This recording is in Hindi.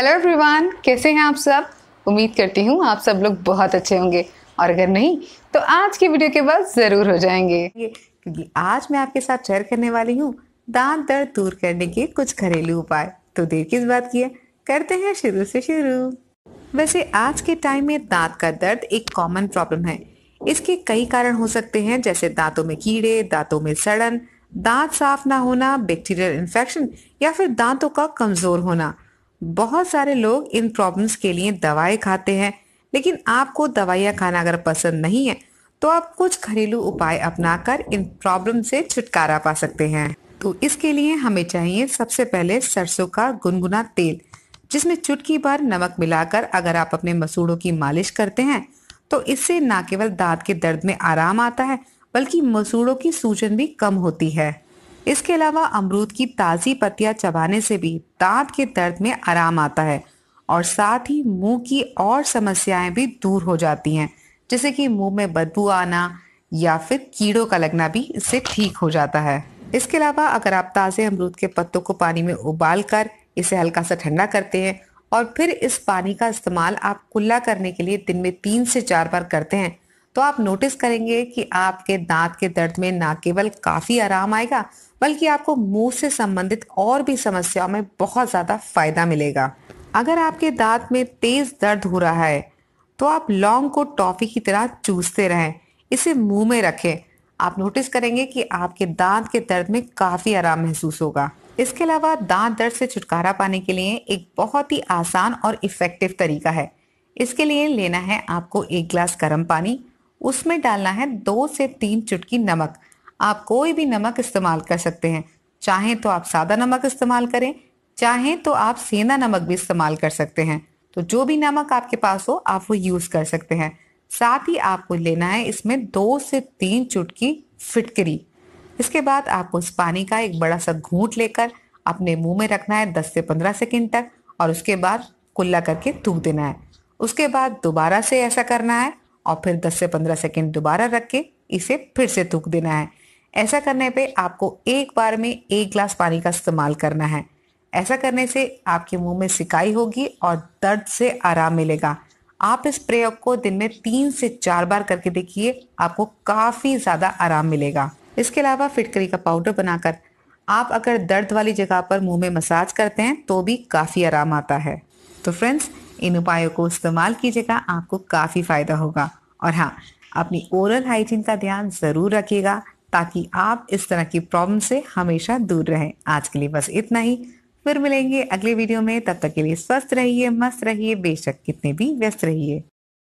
हेलो एवरीवन कैसे हैं आप सब उम्मीद करती हूँ आप सब लोग बहुत अच्छे होंगे और अगर नहीं तो आज की वीडियो के बाद ज़रूर हो जाएंगे क्योंकि आज मैं आपके साथ शेयर करने वाली हूँ दांत दर्द दूर करने के कुछ घरेलू उपाय तो देर किस बात की है करते हैं शुरू से शुरू वैसे आज के टाइम में दांत का दर्द एक कॉमन प्रॉब्लम है इसके कई कारण हो सकते हैं जैसे दांतों में कीड़े दांतों में सड़न दांत साफ ना होना बैक्टीरियल इन्फेक्शन या फिर दांतों का कमजोर होना बहुत सारे लोग इन प्रॉब्लम्स के लिए दवाएं खाते हैं लेकिन आपको दवाइयाँ खाना अगर पसंद नहीं है तो आप कुछ घरेलू उपाय अपनाकर इन प्रॉब्लम से छुटकारा पा सकते हैं तो इसके लिए हमें चाहिए सबसे पहले सरसों का गुनगुना तेल जिसमें चुटकी भर नमक मिलाकर अगर आप अपने मसूड़ों की मालिश करते हैं तो इससे न केवल दांत के दर्द में आराम आता है बल्कि मसूड़ों की सूजन भी कम होती है इसके अलावा अमरूद की ताज़ी पत्तियां चबाने से भी दांत के दर्द में आराम आता है और साथ ही मुंह की और समस्याएं भी दूर हो जाती हैं जैसे कि मुंह में बदबू आना या फिर कीड़ों का लगना भी इससे ठीक हो जाता है इसके अलावा अगर आप ताज़े अमरूद के पत्तों को पानी में उबाल कर इसे हल्का सा ठंडा करते हैं और फिर इस पानी का इस्तेमाल आप कुल्ला करने के लिए दिन में तीन से चार बार करते हैं तो आप नोटिस करेंगे कि आपके दांत के दर्द में ना केवल काफ़ी आराम आएगा बल्कि आपको मुंह से संबंधित और भी समस्याओं में बहुत ज़्यादा फायदा मिलेगा अगर आपके दांत में तेज दर्द हो रहा है तो आप लौंग को टॉफी की तरह चूसते रहें इसे मुंह में रखें आप नोटिस करेंगे कि आपके दांत के दर्द में काफ़ी आराम महसूस होगा इसके अलावा दांत दर्द से छुटकारा पाने के लिए एक बहुत ही आसान और इफ़ेक्टिव तरीका है इसके लिए लेना है आपको एक ग्लास गर्म पानी उसमें डालना है दो से तीन चुटकी नमक आप कोई भी नमक इस्तेमाल कर सकते हैं चाहें तो आप सादा नमक इस्तेमाल करें चाहें तो आप सेंधा नमक भी इस्तेमाल कर सकते हैं तो जो भी नमक आपके पास हो आप वो यूज़ कर सकते हैं साथ ही आपको लेना है इसमें दो से तीन चुटकी फिटकरी इसके बाद आपको इस पानी का एक बड़ा सा घूंट लेकर अपने मुंह में रखना है 10 से 15 सेकंड तक और उसके बाद कुल्ला करके थूक देना है उसके बाद दोबारा से ऐसा करना है और फिर 10 से 15 सेकेंड दोबारा रख के इसे फिर से थूक देना है ऐसा करने पे आपको एक बार में एक ग्लास पानी का इस्तेमाल करना है ऐसा करने से आपके मुंह में सिकाई होगी और दर्द से आराम मिलेगा आप इस प्रयोग को दिन में तीन से चार बार करके देखिए आपको काफ़ी ज़्यादा आराम मिलेगा इसके अलावा फिटकरी का पाउडर बनाकर आप अगर दर्द वाली जगह पर मुंह में मसाज करते हैं तो भी काफ़ी आराम आता है तो फ्रेंड्स इन उपायों को इस्तेमाल कीजिएगा आपको काफ़ी फ़ायदा होगा और हाँ अपनी ओरल हाइजीन का ध्यान ज़रूर रखिएगा ताकि आप इस तरह की प्रॉब्लम से हमेशा दूर रहें आज के लिए बस इतना ही फिर मिलेंगे अगले वीडियो में तब तक के लिए स्वस्थ रहिए मस्त रहिए बेशक कितने भी व्यस्त रहिए